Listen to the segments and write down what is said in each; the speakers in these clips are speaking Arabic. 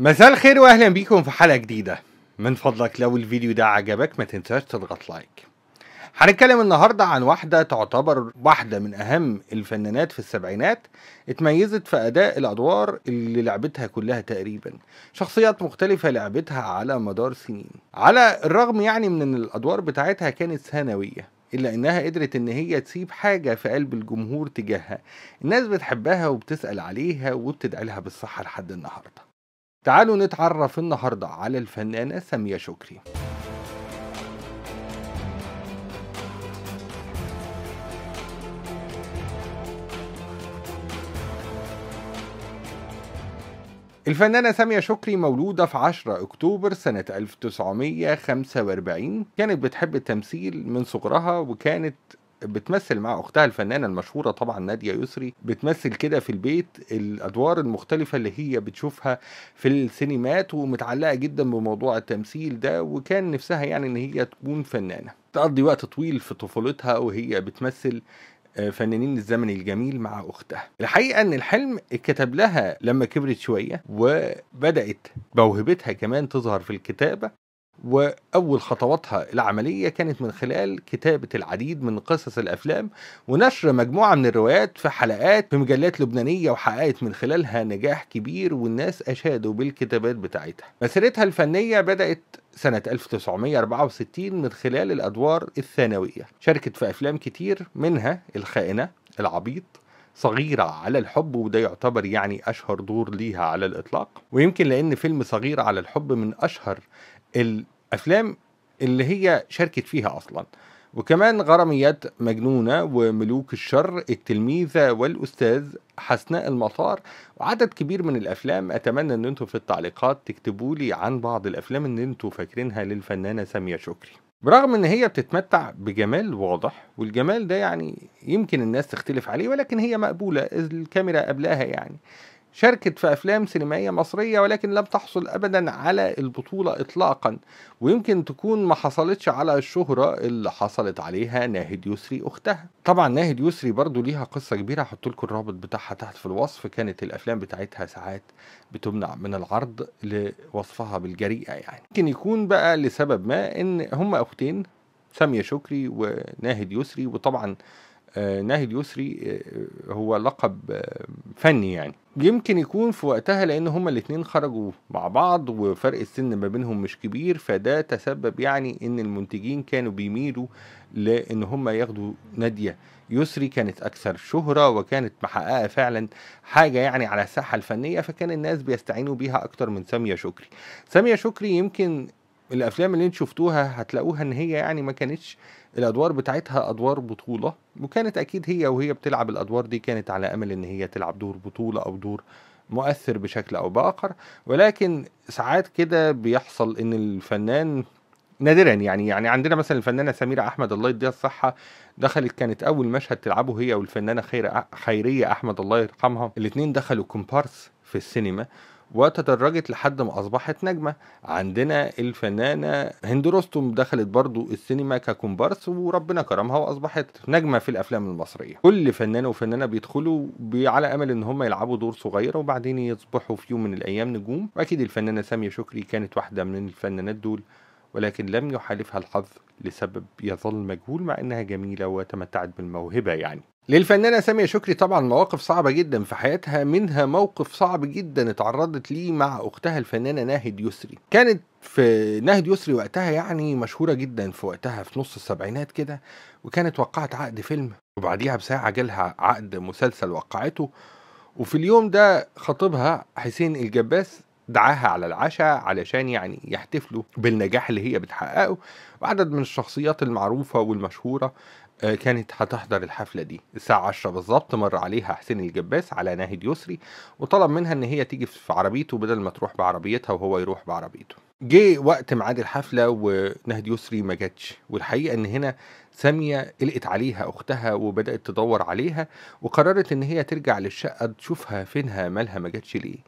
مساء الخير واهلا بيكم في حلقه جديده من فضلك لو الفيديو ده عجبك ما تنساش تضغط لايك هنتكلم النهارده عن واحده تعتبر واحده من اهم الفنانات في السبعينات اتميزت في اداء الادوار اللي لعبتها كلها تقريبا شخصيات مختلفه لعبتها على مدار سنين على الرغم يعني من ان الادوار بتاعتها كانت ثانويه إلا إنها قدرت إن هي تسيب حاجة في قلب الجمهور تجاهها الناس بتحبها وبتسأل عليها وبتدعي لها بالصحة لحد النهاردة تعالوا نتعرف النهارده على الفنانة سامية شكري الفنانة سامية شكري مولودة في 10 أكتوبر سنة 1945 كانت بتحب التمثيل من صغرها وكانت بتمثل مع اختها الفنانه المشهوره طبعا ناديه يسري بتمثل كده في البيت الادوار المختلفه اللي هي بتشوفها في السينمات ومتعلقه جدا بموضوع التمثيل ده وكان نفسها يعني ان هي تكون فنانه تقضي وقت طويل في طفولتها وهي بتمثل آه، فنانين الزمن الجميل مع اختها الحقيقه ان الحلم اتكتب لها لما كبرت شويه وبدات موهبتها كمان تظهر في الكتابه واول خطواتها العمليه كانت من خلال كتابه العديد من قصص الافلام ونشر مجموعه من الروايات في حلقات في مجلات لبنانيه وحققت من خلالها نجاح كبير والناس اشادوا بالكتابات بتاعتها. مسيرتها الفنيه بدات سنة 1964 من خلال الأدوار الثانوية شاركت في أفلام كتير منها الخائنة العبيط صغيرة على الحب وده يعتبر يعني أشهر دور ليها على الإطلاق ويمكن لأن فيلم صغيرة على الحب من أشهر الافلام اللي هي شاركت فيها اصلا وكمان غراميات مجنونة وملوك الشر التلميذة والأستاذ حسناء المطار وعدد كبير من الأفلام أتمنى أن أنتم في التعليقات تكتبوا لي عن بعض الأفلام اللي إن أنتم فاكرينها للفنانة سامية شكري برغم ان هي بتتمتع بجمال واضح والجمال ده يعني يمكن الناس تختلف عليه ولكن هي مقبوله الكاميرا قبلها يعني شاركت في أفلام سينمائية مصرية ولكن لم تحصل أبدا على البطولة إطلاقا ويمكن تكون ما حصلتش على الشهرة اللي حصلت عليها ناهد يسري أختها طبعا ناهد يسري برضو ليها قصة كبيرة هحط لكم الرابط بتاعها تحت في الوصف كانت الأفلام بتاعتها ساعات بتمنع من العرض لوصفها بالجريئة يعني يمكن يكون بقى لسبب ما إن هما أختين سامية شكري وناهد يسري وطبعا آه، ناهي اليسري آه، هو لقب آه، فني يعني يمكن يكون في وقتها لان هما الاتنين خرجوا مع بعض وفرق السن ما بينهم مش كبير فده تسبب يعني ان المنتجين كانوا بيميلوا لان هما ياخدوا ناديه يسري كانت اكثر شهره وكانت محققه فعلا حاجه يعني على الساحه الفنيه فكان الناس بيستعينوا بيها اكتر من ساميه شكري ساميه شكري يمكن الافلام اللي انتوا شفتوها هتلاقوها ان هي يعني ما كانتش الادوار بتاعتها ادوار بطوله وكانت اكيد هي وهي بتلعب الادوار دي كانت على امل ان هي تلعب دور بطوله او دور مؤثر بشكل او باخر ولكن ساعات كده بيحصل ان الفنان نادرا يعني يعني عندنا مثلا الفنانه سميره احمد الله يديها الصحه دخلت كانت اول مشهد تلعبه هي والفنانه خير خيريه احمد الله يرحمها الاثنين دخلوا كومبارس في السينما وتدرجت لحد ما أصبحت نجمة عندنا الفنانة هند رستم دخلت برضو السينما ككومبارس وربنا كرمها وأصبحت نجمة في الأفلام المصرية كل فنان وفنانة بيدخلوا على أمل إن هم يلعبوا دور صغير وبعدين يصبحوا في يوم من الأيام نجوم وأكيد الفنانة سامية شكري كانت واحدة من الفنانات دول ولكن لم يحالفها الحظ لسبب يظل مجهول مع انها جميله وتمتعت بالموهبه يعني للفنانة سامية شكري طبعا مواقف صعبة جدا في حياتها منها موقف صعب جدا اتعرضت ليه مع أختها الفنانة ناهد يسري كانت في ناهد يسري وقتها يعني مشهورة جدا في وقتها في نص السبعينات كده وكانت وقعت عقد فيلم وبعديها بساعة جالها عقد مسلسل وقعته وفي اليوم ده خطيبها حسين الجباس دعاها على العشاء علشان يعني يحتفلوا بالنجاح اللي هي بتحققه وعدد من الشخصيات المعروفة والمشهورة آه، كانت هتحضر الحفلة دي الساعة 10 بالظبط مر عليها حسين الجباس على ناهد يسري وطلب منها ان هي تيجي في عربيته بدل ما تروح بعربيتها وهو يروح بعربيته جه وقت ميعاد الحفلة ونهد يسري ما جاتش والحقيقة ان هنا سامية قلقت عليها اختها وبدأت تدور عليها وقررت ان هي ترجع للشقة تشوفها فينها مالها ما جاتش ليه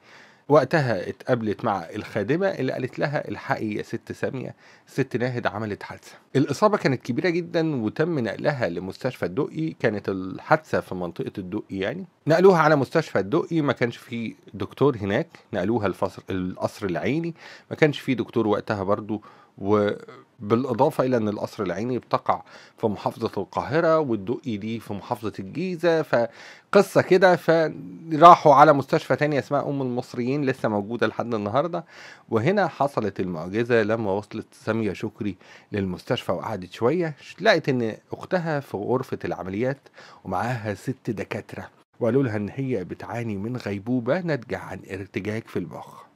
وقتها اتقابلت مع الخادمة اللي قالت لها الحقي يا ست سامية ست ناهد عملت حادثة الإصابة كانت كبيرة جدا وتم نقلها لمستشفى الدقي كانت الحادثة في منطقة الدقي يعني نقلوها على مستشفى الدقي ما كانش في دكتور هناك نقلوها القصر العيني ما كانش في دكتور وقتها برضو وبالإضافة إلى أن القصر العيني بتقع في محافظة القاهرة والدقي دي في محافظة الجيزة فقصة كده فراحوا على مستشفى تانية اسمها أم المصريين لسه موجودة لحد النهاردة وهنا حصلت المعجزة لما وصلت سامية شكري للمستشفى وقعدت شوية لقت أن أختها في غرفة العمليات ومعاها ست دكاترة وقالوا لها ان هي بتعاني من غيبوبه ناتجه عن ارتجاج في المخ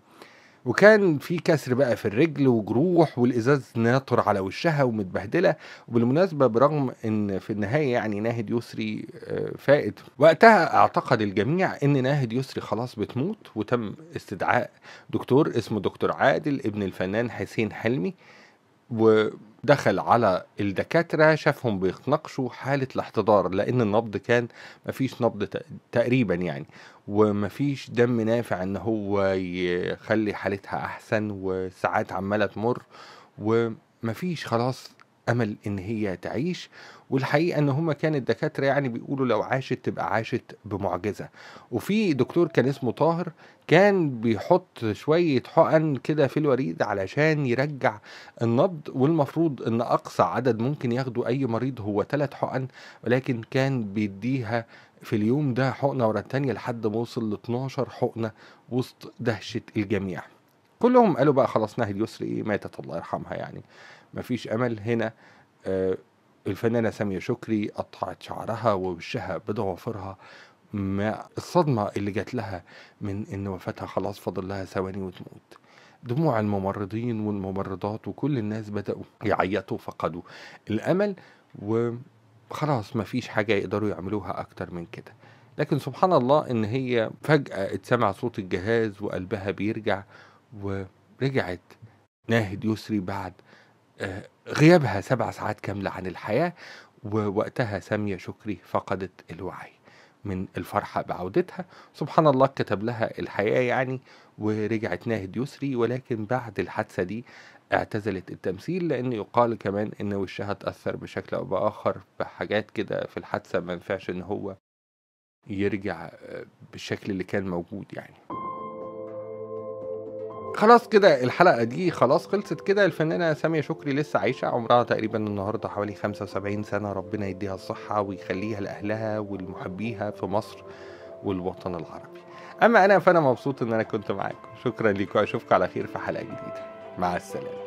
وكان في كسر بقى في الرجل وجروح والازاز ناطر على وشها ومتبهدله وبالمناسبه برغم ان في النهايه يعني ناهد يسري آه، فائد وقتها اعتقد الجميع ان ناهد يسري خلاص بتموت وتم استدعاء دكتور اسمه دكتور عادل ابن الفنان حسين حلمي و دخل على الدكاترة شافهم بيتناقشوا حالة الاحتضار لأن النبض كان مفيش نبض تقريبا يعني ومفيش دم نافع إن هو يخلي حالتها أحسن وساعات عمالة تمر ومفيش خلاص امل ان هي تعيش والحقيقه ان هما كان الدكاتره يعني بيقولوا لو عاشت تبقى عاشت بمعجزه وفي دكتور كان اسمه طاهر كان بيحط شويه حقن كده في الوريد علشان يرجع النبض والمفروض ان اقصى عدد ممكن ياخده اي مريض هو ثلاث حقن ولكن كان بيديها في اليوم ده حقنه ورا التانيه لحد ما وصل ل 12 حقنه وسط دهشه الجميع كلهم قالوا بقى خلاص نهي اليسري إيه، ماتت الله يرحمها يعني مفيش امل هنا آه الفنانه ساميه شكري قطعت شعرها ووشها بضوافرها مع الصدمه اللي جات لها من ان وفاتها خلاص فاضل لها ثواني وتموت دموع الممرضين والممرضات وكل الناس بداوا يعيطوا فقدوا الامل وخلاص مفيش حاجه يقدروا يعملوها اكتر من كده لكن سبحان الله ان هي فجاه اتسمع صوت الجهاز وقلبها بيرجع ورجعت ناهد يسري بعد آه، غيابها سبع ساعات كاملة عن الحياة ووقتها سامية شكري فقدت الوعي من الفرحة بعودتها سبحان الله كتب لها الحياة يعني ورجعت ناهد يسري ولكن بعد الحادثة دي اعتزلت التمثيل لأن يقال كمان إن وشها اتأثر بشكل أو بآخر بحاجات كده في الحادثة ما ينفعش إن هو يرجع آه، بالشكل اللي كان موجود يعني خلاص كده الحلقة دي خلاص خلصت كده الفنانة سامية شكري لسه عايشة عمرها تقريبا النهاردة حوالي 75 سنة ربنا يديها الصحة ويخليها لأهلها ولمحبيها في مصر والوطن العربي أما أنا فأنا مبسوط إن أنا كنت معاكم شكرا لكم أشوفكم على خير في حلقة جديدة مع السلامة